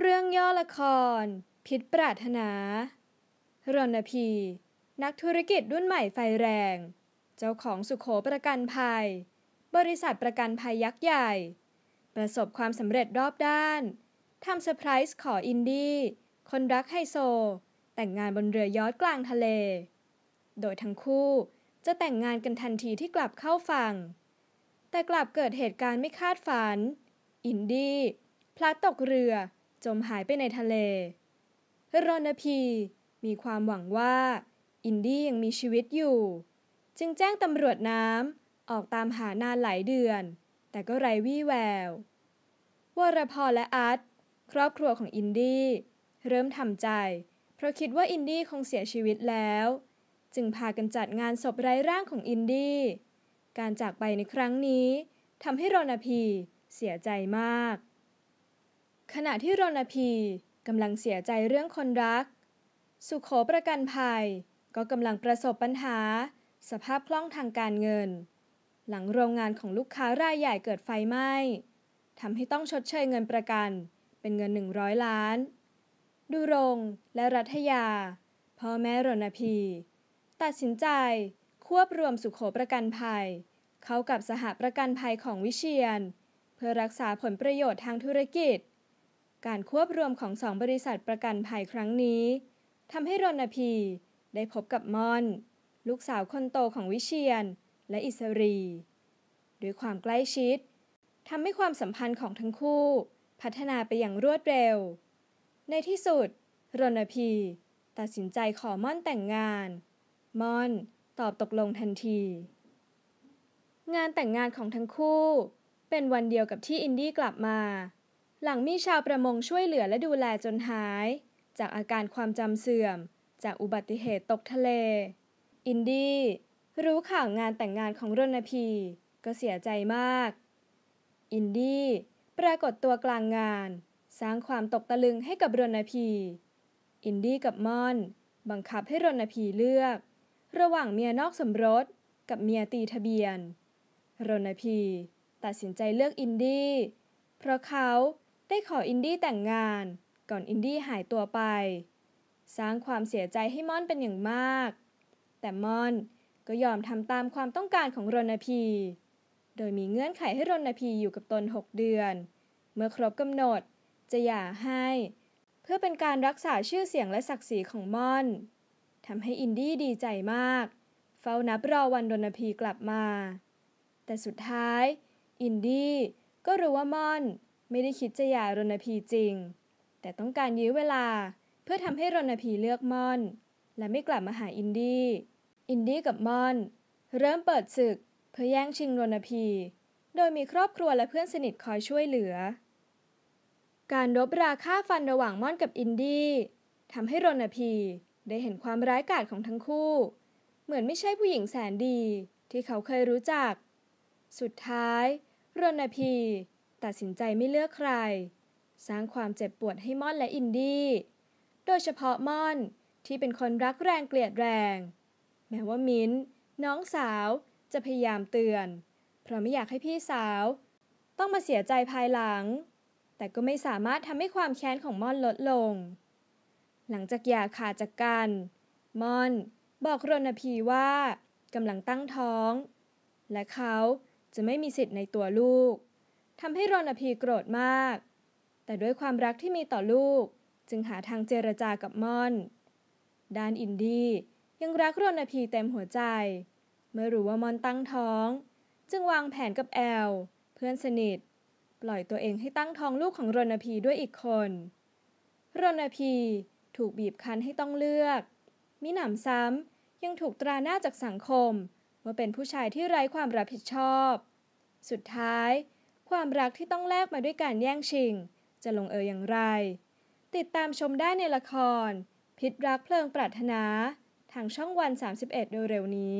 เรื่องย่อละคร พิษปรารถนา รณพี นักธุรกิจรุ่นใหม่ไฟแรง เจ้าของสุขโขประกันภัย บริษัทประกันภัยยักษ์ใหญ่ ประสบความสำเร็จรอบด้านทำเซอร์ไพรส์ขออินดี้คนรักไฮโซ แต่งงานบนเรือยอทกลางทะเล โดยทั้งคู่จะแต่งงานกันทันทีที่กลับเข้าฝั่งแต่กลับเกิดเหตุการณ์ไม่คาดฝัน อินดี้พลัดตกเรือจมหายไปในทะเลราพี มีความหวังว่า อินดี้ยังมีชีวิตอยู่ จึงแจ้งตำรวจน้ำออกตามหานานหลายเดือน แต่ก็ไร้วี่แวว วรพอและอาร์ตครอบครัวของอินดี้ เริ่มทำใจ เพราะคิดว่าอินดี้คงเสียชีวิตแล้ว จึงพากันจัดงานศพไร้ร่างของอินดี้ การจากไปในครั้งนี้ทำให้ราพี เสียใจมากขณะที่รณพีกำลังเสียใจเรื่องคนรัก สุขโขประกันภัยก็กำลังประสบปัญหา สภาพคล่องทางการเงิน หลังโรงงานของลูกค้ารายใหญ่เกิดไฟไหม้ทำให้ต้องชดเชยเงินประกัน เป็นเงิน100ล้านดูรงและรัฐยา พ่อแม่รณพี ตัดสินใจควบรวมสุขโขประกันภัย เข้ากับสหประกันภัยของวิเชียนเพื่อรักษาผลประโยชน์ทางธุรกิจการควบรวมของสองบริษัทประกันภัยครั้งนี้ทำให้รณพีได้พบกับมอน ลูกสาวคนโตของวิเชียนและอิสรี ด้วยความใกล้ชิดทำให้ความสัมพันธ์ของทั้งคู่พัฒนาไปอย่างรวดเร็ว ในที่สุด รณพีตัดสินใจขอม่อนแต่งงานม่อนตอบตกลงทันที งานแต่งงานของทั้งคู่เป็นวันเดียวกับที่อินดี้กลับมาหลังมีชาวประมงช่วยเหลือและดูแลจนหาย จากอาการความจำเสื่อมจากอุบัติเหตุตกทะเล อินดี้รู้ข่าวงานแต่งงานของรณพี ก็เสียใจมาก อินดี้ปรากฏตัวกลางงานสร้างความตกตะลึงให้กับรณพีอินดี้กับม่อนบังคับให้รณพีเลือก ระหว่างเมียนอกสมรสกับเมียตีทะเบียนรณพีตัดสินใจเลือกอินดี้เพราะเขาได้ขออินดี้แต่งงานก่อนอินดี้หายตัวไป สร้างความเสียใจให้ม่อนเป็นอย่างมาก แต่ม่อนก็ยอมทำตามความต้องการของรนพีโดยมีเงื่อนไขให้รนพีอยู่กับตน 6 เดือน เมื่อครบกำหนดจะหย่าให้เพื่อเป็นการรักษาชื่อเสียงและศักดิ์ศรีของม่อนทำให้อินดี้ดีใจมาก เฝ้านับรอวันรนพีกลับมา แต่สุดท้าย อินดี้ก็รู้ว่าม่อนไม่ได้คิดจะหย่ารณพีจริง แต่ต้องการยื้อเวลาเพื่อทำให้รณพีเลือกม่อนและไม่กลับมาหาอินดี้ อินดี้กับม่อนเริ่มเปิดศึกเพื่อแย่งชิงรณพี โดยมีครอบครัวและเพื่อนสนิทคอยช่วยเหลือ การรบราฆ่าฟันระหว่างม่อนกับอินดี้ทำให้รณพีได้เห็นความร้ายกาจของทั้งคู่ เหมือนไม่ใช่ผู้หญิงแสนดีที่เขาเคยรู้จัก สุดท้ายรณพีตัดสินใจไม่เลือกใคร สร้างความเจ็บปวดให้ม่อนและอินดี้ โดยเฉพาะม่อนที่เป็นคนรักแรงเกลียดแรง แม้ว่ามิ้นน้องสาวจะพยายามเตือน เพราะไม่อยากให้พี่สาว ต้องมาเสียใจภายหลัง แต่ก็ไม่สามารถทำให้ความแค้นของม่อนลดลง หลังจากหย่าขาดจากกันม่อนบอกรณพีว่ากำลังตั้งท้อง และเขาจะไม่มีสิทธิ์ในตัวลูกทำให้รอณพีโกรธมาก แต่ด้วยความรักที่มีต่อลูก จึงหาทางเจรจากับมอน ด้านอินดี้ยังรักรอณพีเต็มหัวใจ เมื่อรู้ว่ามอนตั้งท้อง จึงวางแผนกับแอลเพื่อนสนิท ปล่อยตัวเองให้ตั้งท้องลูกของรอณพีด้วยอีกคนรอณพีถูกบีบคั้นให้ต้องเลือก มิหนำซ้ำยังถูกตราหน้าจากสังคม ว่าเป็นผู้ชายที่ไร้ความรับผิดชอบ สุดท้ายความรักที่ต้องแลกมาด้วยการแย่งชิง จะลงเอยอย่างไร ติดตามชมได้ในละครพิษรักเพลิงปรารถนา ทางช่องวัน 31เร็วๆนี้